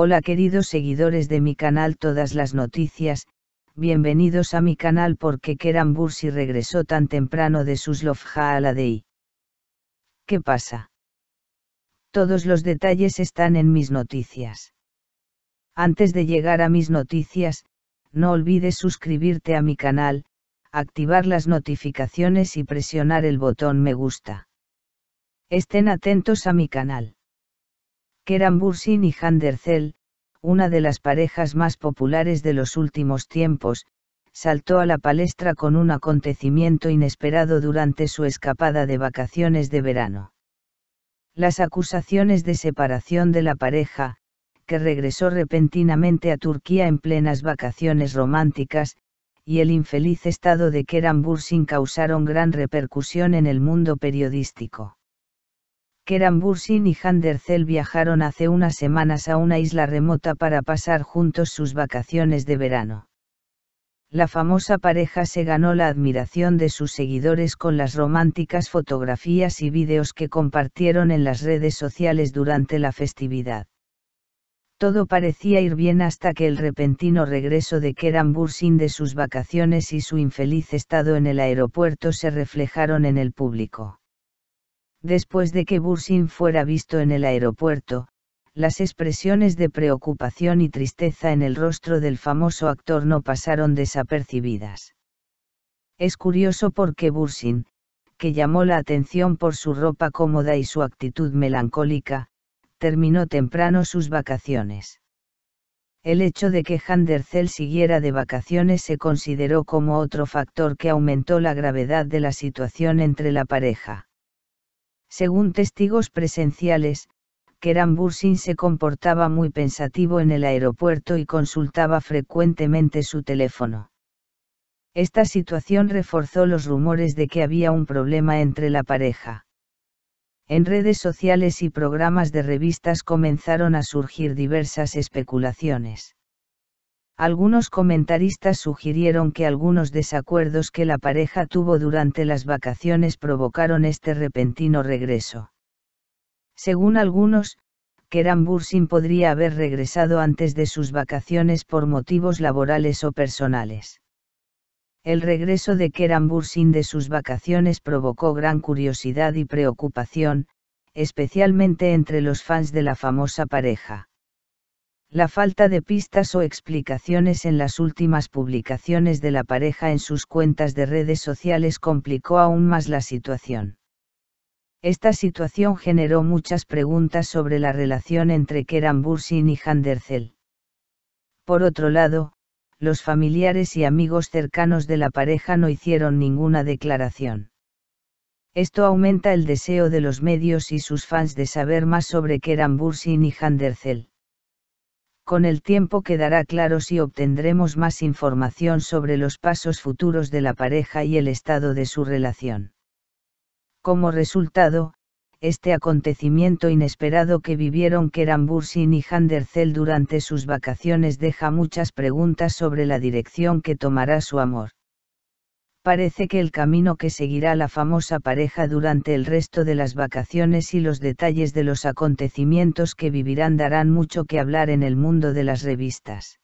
Hola queridos seguidores de mi canal Todas las Noticias, bienvenidos a mi canal porque Keran Bursi regresó tan temprano de sus DI. ¿Qué pasa? Todos los detalles están en mis noticias. Antes de llegar a mis noticias, no olvides suscribirte a mi canal, activar las notificaciones y presionar el botón me gusta. Estén atentos a mi canal. Keran Bursin y Han una de las parejas más populares de los últimos tiempos, saltó a la palestra con un acontecimiento inesperado durante su escapada de vacaciones de verano. Las acusaciones de separación de la pareja, que regresó repentinamente a Turquía en plenas vacaciones románticas, y el infeliz estado de Keran Bursin causaron gran repercusión en el mundo periodístico. Keran Bursin y Handercel viajaron hace unas semanas a una isla remota para pasar juntos sus vacaciones de verano. La famosa pareja se ganó la admiración de sus seguidores con las románticas fotografías y vídeos que compartieron en las redes sociales durante la festividad. Todo parecía ir bien hasta que el repentino regreso de Keran Bursin de sus vacaciones y su infeliz estado en el aeropuerto se reflejaron en el público. Después de que Bursin fuera visto en el aeropuerto, las expresiones de preocupación y tristeza en el rostro del famoso actor no pasaron desapercibidas. Es curioso porque Bursin, que llamó la atención por su ropa cómoda y su actitud melancólica, terminó temprano sus vacaciones. El hecho de que Handersel siguiera de vacaciones se consideró como otro factor que aumentó la gravedad de la situación entre la pareja. Según testigos presenciales, Keran Bursin se comportaba muy pensativo en el aeropuerto y consultaba frecuentemente su teléfono. Esta situación reforzó los rumores de que había un problema entre la pareja. En redes sociales y programas de revistas comenzaron a surgir diversas especulaciones. Algunos comentaristas sugirieron que algunos desacuerdos que la pareja tuvo durante las vacaciones provocaron este repentino regreso. Según algunos, Keran Bursin podría haber regresado antes de sus vacaciones por motivos laborales o personales. El regreso de Keran Bursin de sus vacaciones provocó gran curiosidad y preocupación, especialmente entre los fans de la famosa pareja. La falta de pistas o explicaciones en las últimas publicaciones de la pareja en sus cuentas de redes sociales complicó aún más la situación. Esta situación generó muchas preguntas sobre la relación entre Keran Bursin y Handercel. Por otro lado, los familiares y amigos cercanos de la pareja no hicieron ninguna declaración. Esto aumenta el deseo de los medios y sus fans de saber más sobre Keran Bursin y Handercel con el tiempo quedará claro si obtendremos más información sobre los pasos futuros de la pareja y el estado de su relación. Como resultado, este acontecimiento inesperado que vivieron Kerambursin Bursin y Handercel durante sus vacaciones deja muchas preguntas sobre la dirección que tomará su amor parece que el camino que seguirá la famosa pareja durante el resto de las vacaciones y los detalles de los acontecimientos que vivirán darán mucho que hablar en el mundo de las revistas.